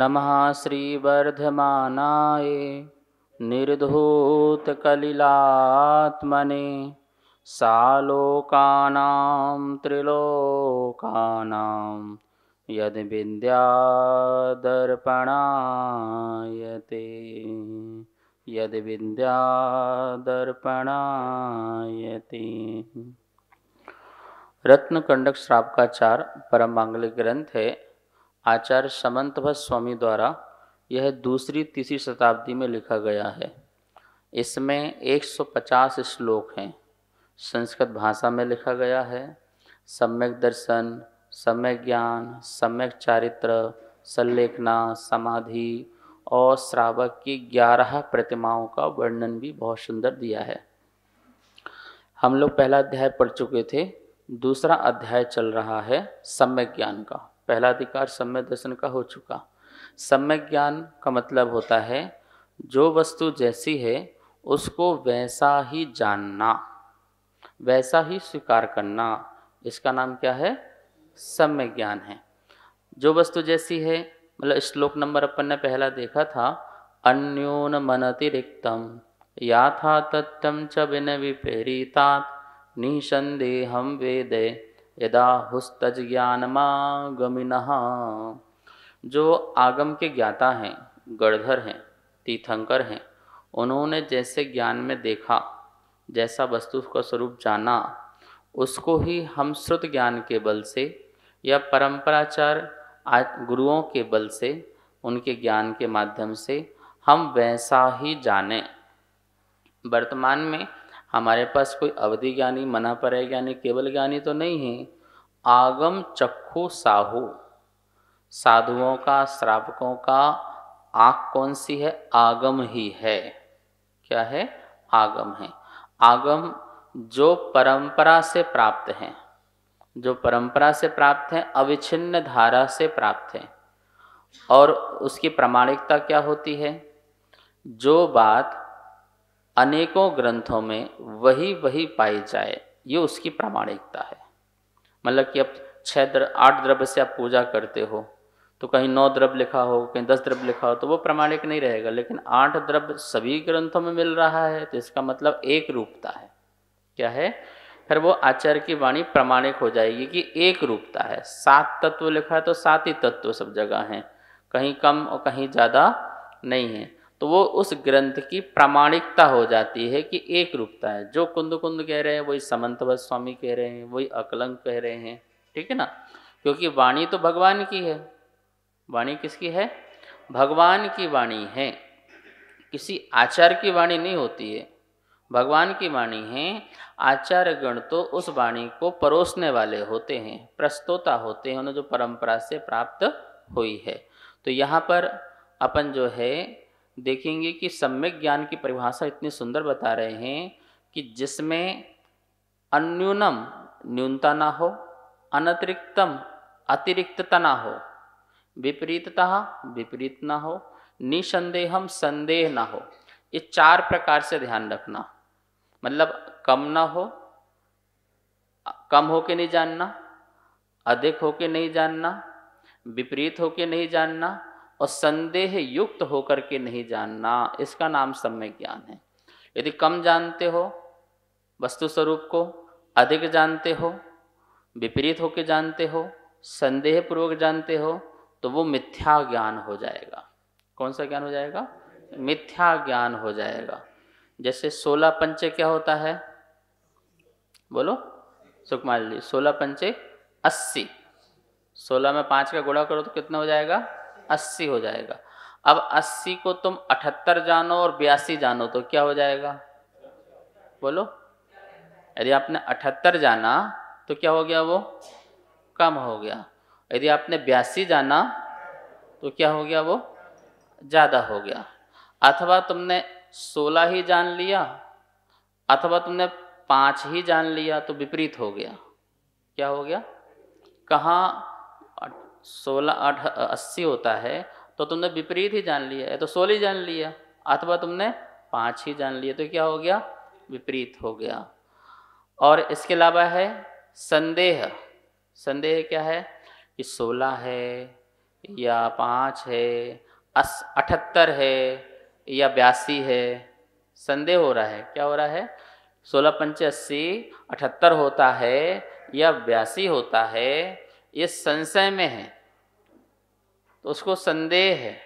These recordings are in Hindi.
नमः श्रीवर्धमानाय निर्धूतकलिलात्मने सालोकानां त्रिलोकानां यद्विद्यादर्पणायते यद्विद्यादर्पणायते रत्नकंडक श्राप का चार परम मांगलिक ग्रंथ है आचार्य समंतभ स्वामी द्वारा यह दूसरी तीसरी शताब्दी में लिखा गया है इसमें 150 श्लोक हैं संस्कृत भाषा में लिखा गया है सम्यक दर्शन सम्यक ज्ञान सम्यक चारित्र संलेखना समाधि और श्रावक की ग्यारह प्रतिमाओं का वर्णन भी बहुत सुंदर दिया है हम लोग पहला अध्याय पढ़ चुके थे दूसरा अध्याय चल रहा है सम्यक ज्ञान का पहला अधिकार सम्य दर्शन का हो चुका सम्य ज्ञान का मतलब होता है जो वस्तु जैसी है उसको वैसा ही जानना वैसा ही स्वीकार करना इसका नाम क्या है सम्य ज्ञान है जो वस्तु जैसी है मतलब श्लोक नंबर अपन ने पहला देखा था अन्योन मन अतिरिक्तम या था तत्तम च बिन विपरीता निसंदेहम वेदे यदा हुस्तज जो आगम के ज्ञाता हैं गढ़धर हैं तीर्थंकर हैं उन्होंने जैसे ज्ञान में देखा जैसा वस्तु का स्वरूप जाना उसको ही हम श्रुत ज्ञान के बल से या परम्पराचार गुरुओं के बल से उनके ज्ञान के माध्यम से हम वैसा ही जाने वर्तमान में हमारे पास कोई अवधि ज्ञानी पर ज्ञानी केवल ज्ञानी तो नहीं है आगम चक्षु साहु साधुओं का श्रावकों का आँख कौन सी है आगम ही है क्या है आगम है आगम जो परंपरा से प्राप्त हैं जो परंपरा से प्राप्त हैं अविच्छिन्न धारा से प्राप्त हैं और उसकी प्रामाणिकता क्या होती है जो बात अनेकों ग्रंथों में वही वही पाई जाए ये उसकी प्रामाणिकता है मतलब कि अब छः द्र आठ द्रव्य से आप पूजा करते हो तो कहीं नौ द्रव्य लिखा हो कहीं दस द्रव्य लिखा हो तो वो प्रमाणिक नहीं रहेगा लेकिन आठ द्रव्य सभी ग्रंथों में मिल रहा है तो इसका मतलब एक रूपता है क्या है फिर वो आचार्य की वाणी प्रमाणिक हो जाएगी कि एक रूपता है सात तत्व लिखा है तो सात ही तत्व सब जगह हैं कहीं कम और कहीं ज़्यादा नहीं है तो वो उस ग्रंथ की प्रामाणिकता हो जाती है कि एक रूपता है जो कुंद कुंद कह रहे हैं वही समंतवत स्वामी कह रहे हैं वही अकलंक कह रहे हैं ठीक है ना क्योंकि वाणी तो भगवान की है वाणी किसकी है भगवान की वाणी है किसी आचार्य की वाणी नहीं होती है भगवान की वाणी है आचार्य गण तो उस वाणी को परोसने वाले होते हैं प्रस्तोता होते हैं उन्हें जो परंपरा से प्राप्त हुई है तो यहाँ पर अपन जो है देखेंगे कि सम्यक ज्ञान की परिभाषा इतनी सुंदर बता रहे हैं कि जिसमें अन्यूनम न्यूनता ना हो अनतिरिक्तम अतिरिक्तता ना हो विपरीतता विपरीत ना हो निसंदेहम संदेह ना हो ये चार प्रकार से ध्यान रखना मतलब कम ना हो कम हो के नहीं जानना अधिक हो के नहीं जानना विपरीत हो के नहीं जानना और संदेह युक्त होकर के नहीं जानना इसका नाम सम्यक ज्ञान है यदि कम जानते हो वस्तु स्वरूप को अधिक जानते हो विपरीत होकर जानते हो संदेह पूर्वक जानते हो तो वो मिथ्या ज्ञान हो जाएगा कौन सा ज्ञान हो जाएगा मिथ्या ज्ञान हो जाएगा जैसे सोलह पंचे क्या होता है बोलो सुकमाल जी सोलह पंचे अस्सी सोलह में पांच का गुणा करो तो कितना हो जाएगा अस्सी हो जाएगा अब अस्सी को तुम अठहत्तर जानो और बयासी जानो तो क्या हो जाएगा बोलो यदि आपने अठहत्तर जाना तो क्या हो गया वो कम हो गया यदि आपने बयासी जाना तो क्या हो गया वो ज़्यादा हो गया अथवा तुमने सोलह ही जान लिया अथवा तुमने पाँच ही जान लिया तो विपरीत हो गया क्या हो गया कहाँ सोलह आठ अस्सी होता है तो तुमने विपरीत ही जान लिया है तो सोलह ही जान लिया अथवा तुमने पाँच ही जान लिया तो क्या हो गया विपरीत हो गया और इसके अलावा है संदेह संदेह क्या है कि सोलह है या पाँच है अस अठहत्तर है या बयासी है संदेह हो रहा है क्या हो रहा है सोलह पंच अस्सी अठहत्तर होता है या बयासी होता है ये संशय में है तो उसको संदेह है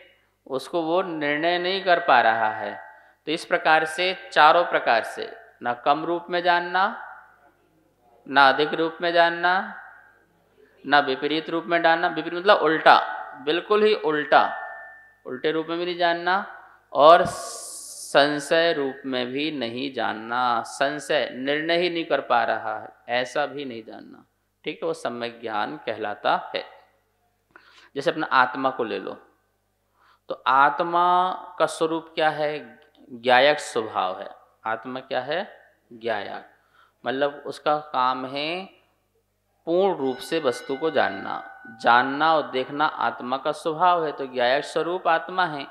उसको वो निर्णय नहीं कर पा रहा है तो इस प्रकार से चारों प्रकार से ना कम रूप में जानना ना अधिक रूप में जानना ना विपरीत रूप में डालना विपरीत मतलब उल्टा बिल्कुल ही उल्टा उल्टे रूप में भी नहीं जानना और संशय रूप में भी नहीं जानना संशय निर्णय ही नहीं कर पा रहा है ऐसा भी नहीं जानना ठीक है वो सम्यक ज्ञान कहलाता है जैसे अपना आत्मा को ले लो तो आत्मा का स्वरूप क्या है ज्ञायक स्वभाव है आत्मा क्या है ज्ञायक मतलब उसका काम है पूर्ण रूप से वस्तु को जानना जानना और देखना आत्मा का स्वभाव है तो ज्ञायक स्वरूप आत्मा है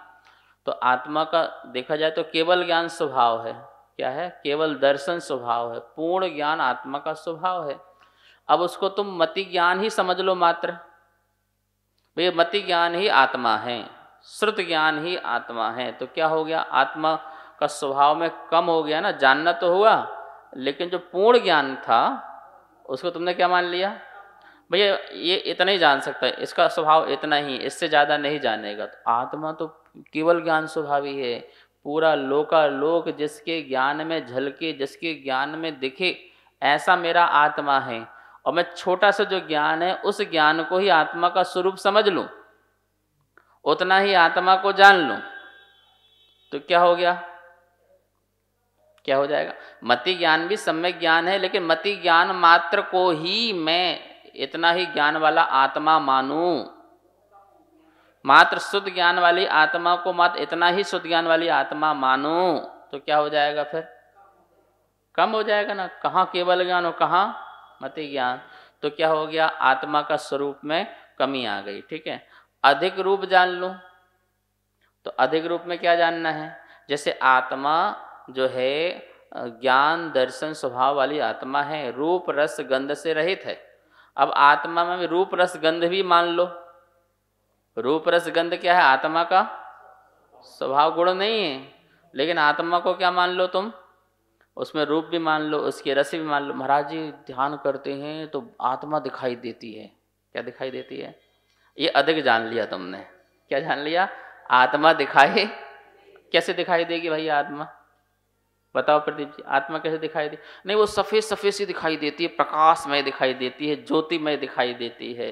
तो आत्मा का देखा जाए तो केवल ज्ञान स्वभाव है क्या है केवल दर्शन स्वभाव है पूर्ण ज्ञान आत्मा का स्वभाव है अब उसको तुम मति ज्ञान ही समझ लो मात्र भैया मति ज्ञान ही आत्मा है श्रुत ज्ञान ही आत्मा है तो क्या हो गया आत्मा का स्वभाव में कम हो गया ना जानना तो हुआ लेकिन जो पूर्ण ज्ञान था उसको तुमने क्या मान लिया भैया ये इतना ही जान सकता है इसका स्वभाव इतना ही इससे ज़्यादा नहीं जानेगा तो आत्मा तो केवल ज्ञान स्वभावी है पूरा लोका लोक जिसके ज्ञान में झलके जिसके ज्ञान में दिखे ऐसा मेरा आत्मा है और मैं छोटा सा जो ज्ञान है उस ज्ञान को ही आत्मा का स्वरूप समझ लूं उतना ही आत्मा को जान लूं तो क्या हो गया क्या हो जाएगा मति ज्ञान भी सम्यक ज्ञान है लेकिन मति ज्ञान मात्र को ही मैं इतना ही ज्ञान वाला आत्मा मानूं मात्र शुद्ध ज्ञान वाली आत्मा को मात्र इतना ही शुद्ध ज्ञान वाली आत्मा मानू तो क्या हो जाएगा फिर कम हो जाएगा ना कहा केवल ज्ञान हो कहा मत ज्ञान तो क्या हो गया आत्मा का स्वरूप में कमी आ गई ठीक है अधिक रूप जान लू तो अधिक रूप में क्या जानना है जैसे आत्मा जो है ज्ञान दर्शन स्वभाव वाली आत्मा है रूप रस गंध से रहित है अब आत्मा में रूप रस गंध भी मान लो रूप रस गंध क्या है आत्मा का स्वभाव गुण नहीं है लेकिन आत्मा को क्या मान लो तुम उसमें रूप भी मान लो उसकी रसी भी मान लो महाराज जी ध्यान करते हैं तो आत्मा दिखाई देती है क्या दिखाई देती है ये अधिक जान लिया तुमने क्या जान लिया आत्मा दिखाई कैसे दिखाई देगी भाई आत्मा बताओ प्रदीप जी आत्मा कैसे दिखाई दे नहीं वो सफ़ेद सफ़ेद सी दिखाई देती है प्रकाशमय दिखाई देती है ज्योतिमय दिखाई देती है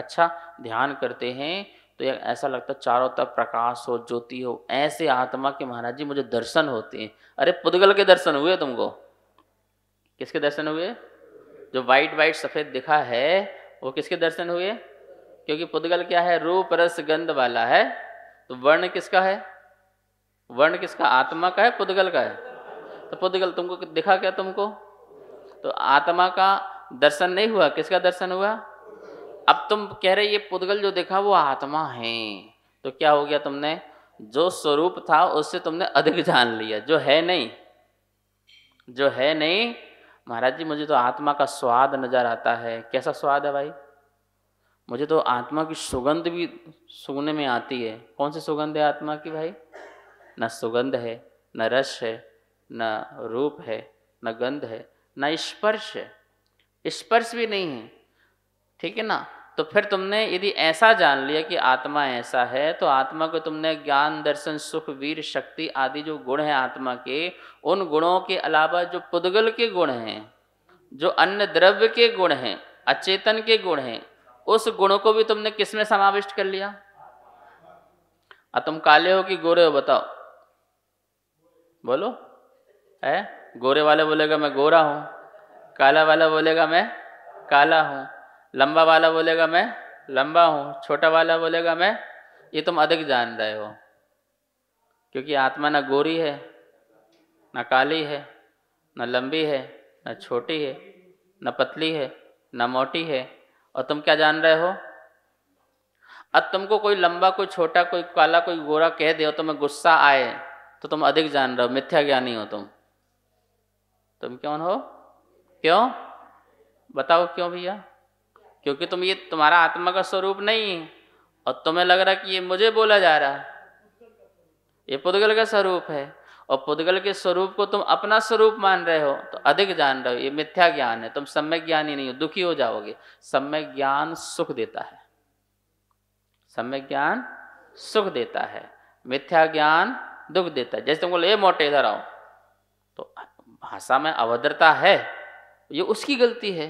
अच्छा ध्यान करते हैं तो यार ऐसा लगता है चारों तरफ प्रकाश हो ज्योति हो ऐसे आत्मा के महाराज जी मुझे दर्शन होते हैं अरे पुदगल के दर्शन हुए तुमको किसके दर्शन हुए जो वाइट वाइट सफेद दिखा है वो किसके दर्शन हुए क्योंकि पुदगल क्या है रूप रस गंध वाला है तो वर्ण किसका है वर्ण किसका आत्मा का है पुद्गल का है तो पुद्गल तुमको दिखा क्या तुमको तो आत्मा का दर्शन नहीं हुआ किसका दर्शन हुआ अब तुम कह रहे ये पुद्गल जो देखा वो आत्मा है तो क्या हो गया तुमने जो स्वरूप था उससे तुमने अधिक जान लिया जो है नहीं जो है नहीं महाराज जी मुझे तो आत्मा का स्वाद नजर आता है कैसा स्वाद है भाई मुझे तो आत्मा की सुगंध भी सुगने में आती है कौन सी सुगंध है आत्मा की भाई न सुगंध है न रस है न रूप है न गंध है न स्पर्श है स्पर्श भी नहीं है ठीक है ना तो फिर तुमने यदि ऐसा जान लिया कि आत्मा ऐसा है तो आत्मा को तुमने ज्ञान दर्शन सुख वीर शक्ति आदि जो गुण हैं आत्मा के उन गुणों के अलावा जो पुद्गल के गुण हैं जो अन्य द्रव्य के गुण हैं अचेतन के गुण हैं उस गुणों को भी तुमने किस में समाविष्ट कर लिया आ तुम काले हो कि गोरे हो बताओ बोलो है गोरे वाले बोलेगा मैं गोरा हूं काला वाला बोलेगा मैं काला हूं लंबा वाला बोलेगा मैं लंबा हूँ छोटा वाला बोलेगा मैं ये तुम अधिक जान रहे हो क्योंकि आत्मा ना गोरी है ना काली है ना लंबी है ना छोटी है ना पतली है ना मोटी है और तुम क्या जान रहे हो अब तुमको कोई लंबा कोई छोटा कोई काला कोई गोरा कह दे तुम्हें गुस्सा आए तो तुम अधिक जान रहे हो मिथ्या ज्ञानी हो तुम तुम क्यों हो क्यों बताओ क्यों भैया क्योंकि तुम ये तुम्हारा आत्मा का स्वरूप नहीं है और तुम्हें लग रहा कि ये मुझे बोला जा रहा है ये पुद्गल का स्वरूप है और पुद्गल के स्वरूप को तुम अपना स्वरूप मान रहे हो तो अधिक जान रहे हो ये मिथ्या ज्ञान है तुम सम्यक ज्ञान ही नहीं हो दुखी हो जाओगे सम्यक ज्ञान सुख देता है सम्यक ज्ञान सुख देता है मिथ्या ज्ञान दुख देता है जैसे तुम बोले मोटे इधर आओ तो भाषा में अभद्रता है ये उसकी गलती है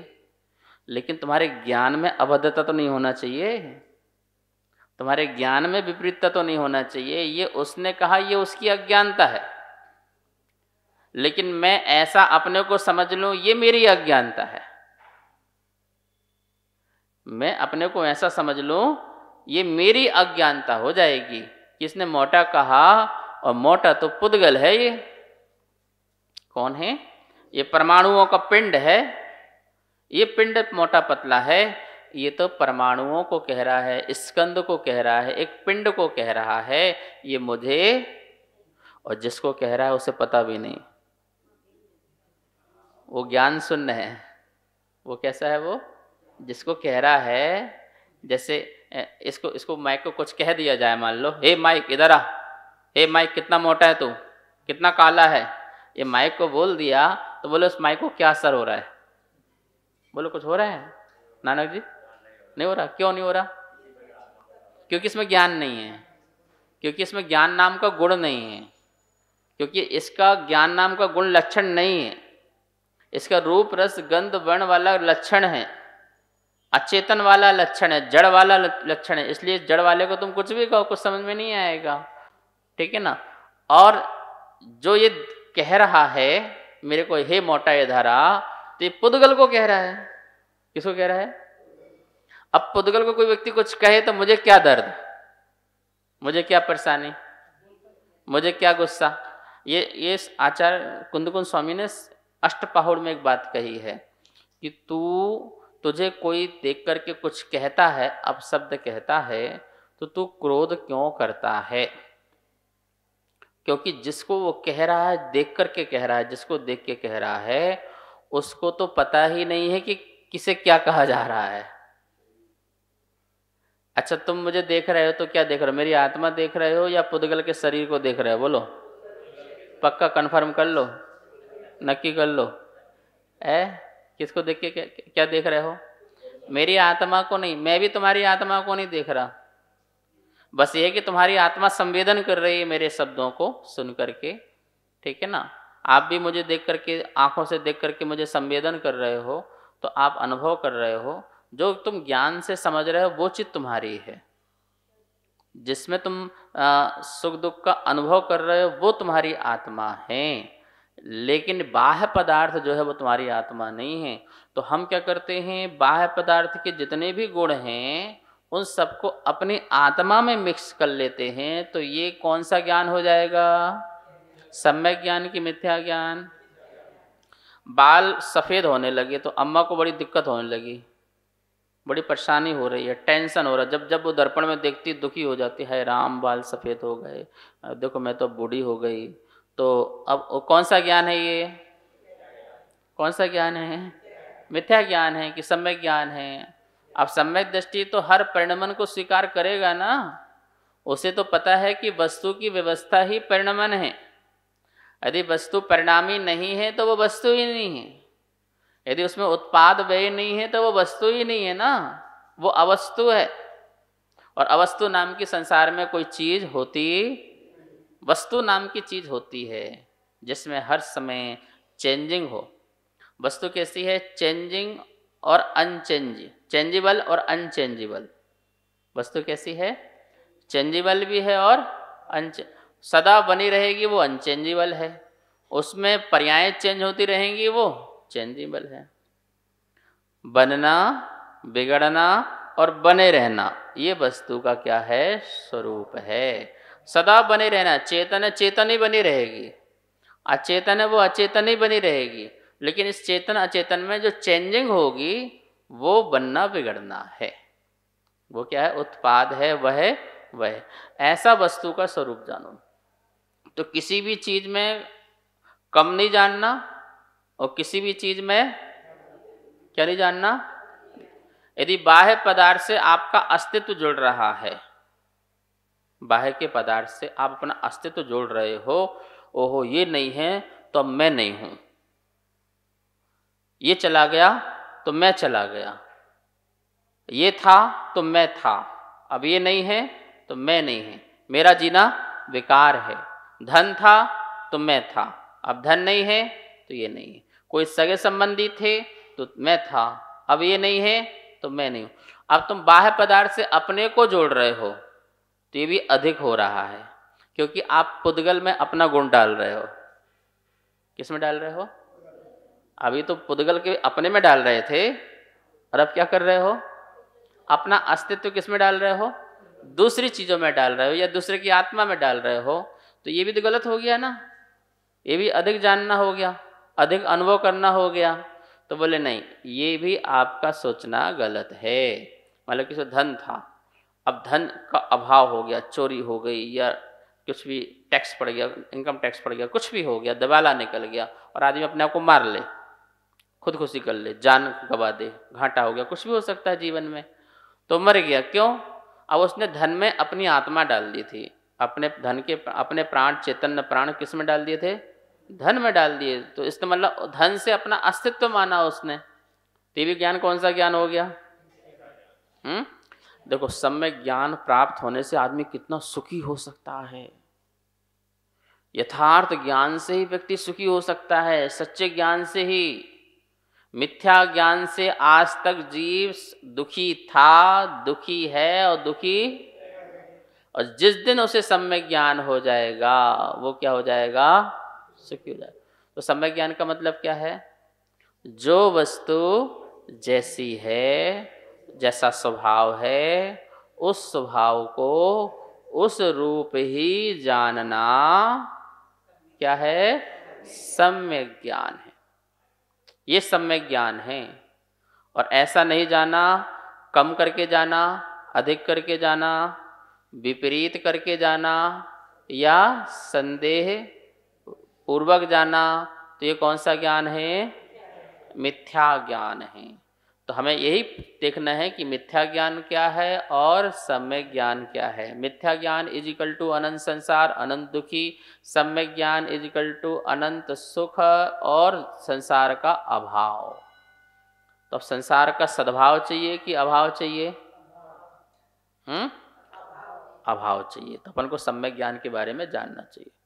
लेकिन तुम्हारे ज्ञान में अभद्रता तो नहीं होना चाहिए तुम्हारे ज्ञान में विपरीतता तो नहीं होना चाहिए ये उसने कहा ये उसकी अज्ञानता है लेकिन मैं ऐसा अपने को समझ लूं ये मेरी अज्ञानता है मैं अपने को ऐसा समझ लूं ये मेरी अज्ञानता हो जाएगी किसने मोटा कहा और मोटा तो पुदगल है ये कौन है ये परमाणुओं का पिंड है ये पिंड मोटा पतला है ये तो परमाणुओं को कह रहा है स्कंद को कह रहा है एक पिंड को कह रहा है ये मुझे और जिसको कह रहा है उसे पता भी नहीं वो ज्ञान सुन है वो कैसा है वो जिसको कह रहा है जैसे इसको इसको माइक को कुछ कह दिया जाए मान लो हे माइक इधर आ हे माइक कितना मोटा है तू कितना काला है ये माइक को बोल दिया तो बोले उस माइक को क्या असर हो रहा है बोलो कुछ हो रहा है नानक जी नहीं हो रहा क्यों नहीं हो रहा क्योंकि इसमें ज्ञान नहीं है क्योंकि इसमें ज्ञान नाम का गुण नहीं है क्योंकि इसका ज्ञान नाम का गुण लक्षण नहीं है इसका रूप रस गंध वर्ण वाला लक्षण है अचेतन वाला लक्षण है जड़ वाला लक्षण है इसलिए जड़ वाले को तुम कुछ भी कहो कुछ समझ में नहीं आएगा ठीक है ना और जो ये कह रहा है मेरे को हे मोटा ये धारा तो ये पुद्गल को कह रहा है किसको कह रहा है अब पुद्गल को कोई व्यक्ति कुछ कहे तो मुझे क्या दर्द मुझे क्या परेशानी मुझे क्या गुस्सा ये ये आचार्य कुंदकुंद स्वामी ने अष्टपाहुड़ में एक बात कही है कि तू तुझे कोई देख करके कुछ कहता है अपशब्द कहता है तो तू क्रोध क्यों करता है क्योंकि जिसको वो कह रहा है देख करके कह रहा है जिसको देख के कह रहा है उसको तो पता ही नहीं है कि किसे क्या कहा जा रहा है अच्छा तुम मुझे देख रहे हो तो क्या देख रहे हो मेरी आत्मा देख रहे हो या पुदगल के शरीर को देख रहे हो बोलो पक्का कन्फर्म कर लो नक्की कर लो है किसको देख के क्या, क्या देख रहे हो मेरी आत्मा को नहीं मैं भी तुम्हारी आत्मा को नहीं देख रहा बस ये कि तुम्हारी आत्मा संवेदन कर रही है मेरे शब्दों को सुन करके ठीक है ना आप भी मुझे देख करके आँखों से देख करके मुझे संवेदन कर रहे हो तो आप अनुभव कर रहे हो जो तुम ज्ञान से समझ रहे हो वो चित तुम्हारी है जिसमें तुम सुख दुख का अनुभव कर रहे हो वो तुम्हारी आत्मा है लेकिन बाह्य पदार्थ जो है वो तुम्हारी आत्मा नहीं है तो हम क्या करते हैं बाह्य पदार्थ के जितने भी गुण हैं उन सबको अपनी आत्मा में मिक्स कर लेते हैं तो ये कौन सा ज्ञान हो जाएगा सम्यक ज्ञान की मिथ्या ज्ञान बाल सफ़ेद होने लगे तो अम्मा को बड़ी दिक्कत होने लगी बड़ी परेशानी हो रही है टेंशन हो रहा है जब जब वो दर्पण में देखती दुखी हो जाती है राम बाल सफ़ेद हो गए देखो मैं तो बूढ़ी हो गई तो अब कौन सा ज्ञान है ये कौन सा ज्ञान है मिथ्या ज्ञान है कि सम्यक ज्ञान है अब सम्यक दृष्टि तो हर परिणमन को स्वीकार करेगा ना उसे तो पता है कि वस्तु की व्यवस्था ही परिणमन है यदि वस्तु परिणामी नहीं है तो वो वस्तु ही नहीं है यदि उसमें उत्पाद व्यय नहीं है तो वो वस्तु ही नहीं है ना वो अवस्तु है और अवस्तु नाम की संसार में कोई चीज होती वस्तु नाम की चीज होती है जिसमें हर समय चेंजिंग हो वस्तु कैसी है चेंजिंग और अनचेंज चेंजेबल और अनचेंजेबल वस्तु कैसी है चेंजेबल भी है और अनचे सदा बनी रहेगी वो अनचेंजेबल है उसमें पर्याय चेंज होती रहेंगी वो चेंजेबल है बनना बिगड़ना और बने रहना ये वस्तु का क्या है स्वरूप है सदा बने रहना चेतन चेतन ही बनी रहेगी अचेतन है वो अचेतन ही बनी रहेगी लेकिन इस चेतन अचेतन में जो चेंजिंग होगी वो बनना बिगड़ना है वो क्या है उत्पाद है वह वह ऐसा वस्तु का स्वरूप जानो तो किसी भी चीज में कम नहीं जानना और किसी भी चीज में क्या नहीं जानना यदि बाह्य पदार्थ से आपका अस्तित्व जुड़ रहा है बाह्य के पदार्थ से आप अपना अस्तित्व जोड़ रहे हो ओहो ये नहीं है तो मैं नहीं हूं ये चला गया तो मैं चला गया ये था तो मैं था अब ये नहीं है तो मैं नहीं है मेरा जीना विकार है धन था तो मैं था अब धन नहीं है तो ये नहीं है कोई सगे संबंधी थे तो मैं था अब ये नहीं है तो मैं नहीं हूँ अब तुम बाह्य पदार्थ से अपने को जोड़ रहे हो तो ये भी अधिक हो रहा है क्योंकि आप पुद्गल में अपना गुण डाल रहे हो किस में डाल रहे हो अभी तो पुद्गल के अपने में डाल रहे थे और अब क्या कर रहे हो अपना अस्तित्व किस में डाल रहे हो दूसरी चीजों में डाल रहे हो या दूसरे की आत्मा में डाल रहे हो तो ये भी तो गलत हो गया ना ये भी अधिक जानना हो गया अधिक अनुभव करना हो गया तो बोले नहीं ये भी आपका सोचना गलत है मतलब किसी धन था अब धन का अभाव हो गया चोरी हो गई या कुछ भी टैक्स पड़ गया इनकम टैक्स पड़ गया कुछ भी हो गया दबाला निकल गया और आदमी अपने आप को मार ले खुदकुशी कर ले जान गवा दे घाटा हो गया कुछ भी हो सकता है जीवन में तो मर गया क्यों अब उसने धन में अपनी आत्मा डाल दी थी अपने धन के अपने प्राण चैतन्य प्राण किस में डाल दिए थे धन में डाल दिए तो इसका मतलब धन से अपना अस्तित्व माना उसने तो भी ज्ञान कौन सा ज्ञान हो गया हम्म देखो समय ज्ञान प्राप्त होने से आदमी कितना सुखी हो सकता है यथार्थ ज्ञान से ही व्यक्ति सुखी हो सकता है सच्चे ज्ञान से ही मिथ्या ज्ञान से आज तक जीव दुखी था दुखी है और दुखी और जिस दिन उसे सम्य ज्ञान हो जाएगा वो क्या हो जाएगा सुखी हो जाएगा तो सम्य ज्ञान का मतलब क्या है जो वस्तु जैसी है जैसा स्वभाव है उस स्वभाव को उस रूप ही जानना क्या है सम्य ज्ञान है ये सम्य ज्ञान है और ऐसा नहीं जाना कम करके जाना अधिक करके जाना विपरीत करके जाना या संदेह पूर्वक जाना तो ये कौन सा ज्ञान है मिथ्या ज्ञान है तो हमें यही देखना है कि मिथ्या ज्ञान क्या है और सम्यक ज्ञान क्या है मिथ्या ज्ञान इज इक्वल टू अनंत संसार अनंत दुखी सम्यक ज्ञान इज इक्वल टू अनंत सुख और संसार का अभाव तो अब संसार का सद्भाव चाहिए कि अभाव चाहिए हम्म अभाव चाहिए तो अपन को सम्यक ज्ञान के बारे में जानना चाहिए